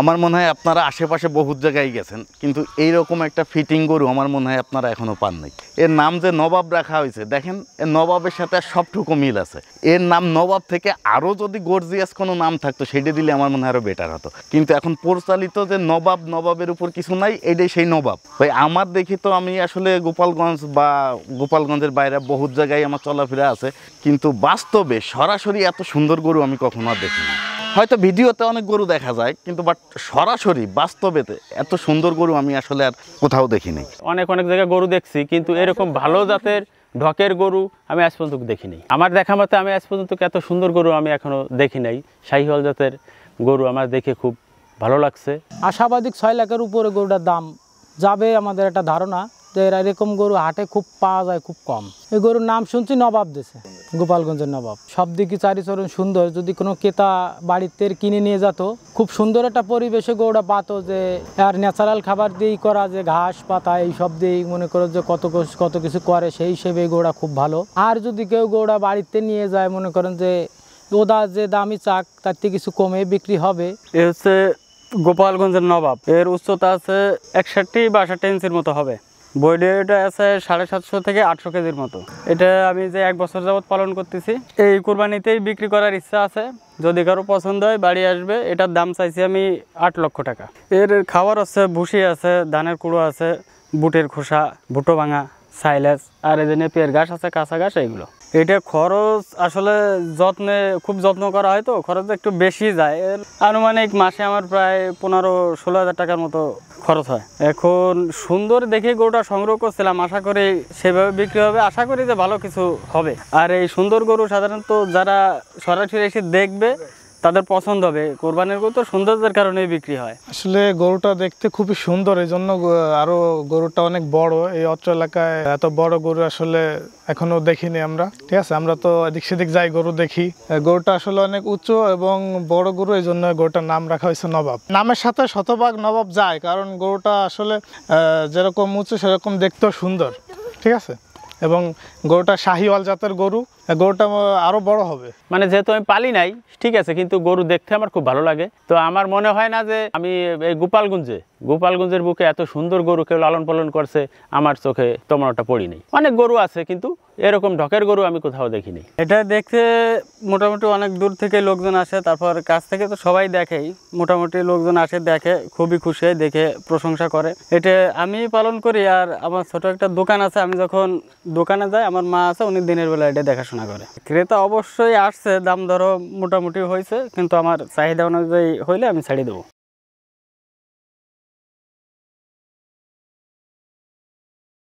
আমার মনে হয় আপনারা আশেপাশে বহুত জায়গায় গেছেন কিন্তু এইরকম একটা ফিটিং গরু আমার মনে হয় আপনারা এখনও পান নাই এর নাম যে নবাব রাখা হয়েছে দেখেন এর নবাবের সাথে সবটুকু মিল আছে এর নাম নবাব থেকে আরও যদি গর্জিয়াস কোনো নাম থাকতো সেটা দিলে আমার মনে হয় আরও বেটার হতো কিন্তু এখন পরিচালিত যে নবাব নবাবের উপর কিছু নাই এটাই সেই নবাব ভাই আমার দেখি তো আমি আসলে গোপালগঞ্জ বা গোপালগঞ্জের বাইরে বহুত জায়গায় আমার চলাফেরা আছে কিন্তু বাস্তবে সরাসরি এত সুন্দর গরু আমি কখনো আর দেখিনি হয়তো ভিডিওতে অনেক গরু দেখা যায় কিন্তু বাট সরাসরি বাস্তবেতে এত সুন্দর গরু আমি আসলে আর কোথাও দেখিনি অনেক অনেক জায়গায় গরু দেখছি কিন্তু এরকম ভালো জাতের ঢকের গরু আমি আজ পর্যন্ত দেখিনি আমার দেখা মতো আমি আজ পর্যন্ত এত সুন্দর গরু আমি এখনও দেখি নাই শাহিহল জাতের গরু আমার দেখে খুব ভালো লাগছে আশাবাদিক ছয় লাখের উপরে গরুটার দাম যাবে আমাদের একটা ধারণা যে এরকম গরু হাটে খুব পাওয়া যায় খুব কম এই গরুর নাম শুনছি নবাব দেশে গোপালগঞ্জের নবাব সব দিকে চারিচরণ সুন্দর যদি কোনো ক্রেতা বাড়িতে কিনে নিয়ে যেত খুব সুন্দর একটা পরিবেশে গরুটা পাত যে আর ন্যাচারাল খাবার দিয়েই করা যে ঘাস পাতা এই সব দিয়েই মনে করো যে কত কত কিছু করে সেই হিসেবে গরুটা খুব ভালো আর যদি কেউ গরুটা বাড়িতে নিয়ে যায় মনে করেন যে ওদা যে দামি চাক তার থেকে কিছু কমে বিক্রি হবে এ হচ্ছে গোপালগঞ্জের নবাব এর উচ্চতা আছে একষট্টি বা আষাট্টি ইঞ্চির মতো হবে বইলেরটা আছে সাড়ে সাতশো থেকে আটশো কেজির মতো এটা আমি যে এক বছর যাবৎ পালন করতেছি এই কোরবানিতেই বিক্রি করার ইচ্ছা আছে যদি কারো পছন্দ হয় বাড়ি আসবে এটার দাম চাইছি আমি আট লক্ষ টাকা এর খাবার আছে ভুসি আছে ধানের কুড়ো আছে বুটের খোসা ভুটো ভাঙা সাইলেস আর এদিনে পেয়ার ঘাস আছে কাঁচা ঘাস এইগুলো এটা খরচ আসলে যত্নে খুব যত্ন করা হয় তো খরচ একটু বেশি যায় এর আনুমানিক মাসে আমার প্রায় পনেরো ষোলো হাজার টাকার মতো খরচ হয় এখন সুন্দর দেখে গরুটা সংগ্রহ করছিলাম আশা করি সেভাবে বিক্রি হবে আশা করি যে ভালো কিছু হবে আর এই সুন্দর গরু সাধারণত যারা সরাসরি এসে দেখবে তাদের পছন্দ হবে কোরবানির গরু তো সৌন্দর্যের কারণে বিক্রি হয় আসলে গরুটা দেখতে খুবই সুন্দর এই জন্য আরো গরুটা অনেক বড় এই অত্র এলাকায় এত বড় গরু আসলে এখনো দেখিনি আমরা ঠিক আছে আমরা তো এদিক সেদিক যাই গরু দেখি গরুটা আসলে অনেক উচ্চ এবং বড় গরু এই জন্য গরুটার নাম রাখা হয়েছে নবাব নামের সাথে শতভাগ নবাব যায় কারণ গরুটা আসলে যেরকম উঁচু সেরকম দেখতেও সুন্দর ঠিক আছে এবং গরুটা শাহিওয়াল জাতের গরু গরুটা আরও বড় হবে মানে যেহেতু আমি পালি নাই ঠিক আছে কিন্তু গরু দেখতে আমার খুব ভালো লাগে তো আমার মনে হয় না যে আমি এই গোপালগঞ্জে গোপালগঞ্জের বুকে এত সুন্দর গরু কেউ লালন পালন করছে আমার চোখে তোমার ওটা পড়ি নেই অনেক গরু আছে কিন্তু এরকম ঢকের গরু আমি কোথাও দেখিনি এটা দেখতে মোটামুটি অনেক দূর থেকে লোকজন আসে তারপর কাছ থেকে তো সবাই দেখেই মোটামুটি লোকজন আসে দেখে খুবই খুশি হয় দেখে প্রশংসা করে এটা আমি পালন করি আর আমার ছোট একটা দোকান আছে আমি যখন দোকানে যাই আমার মা আছে উনি দিনের বেলা এটা দেখাশোনা করে ক্রেতা অবশ্যই আসছে দাম ধরো মোটামুটি হয়েছে কিন্তু আমার চাহিদা অনুযায়ী হইলে আমি ছাড়িয়ে দেবো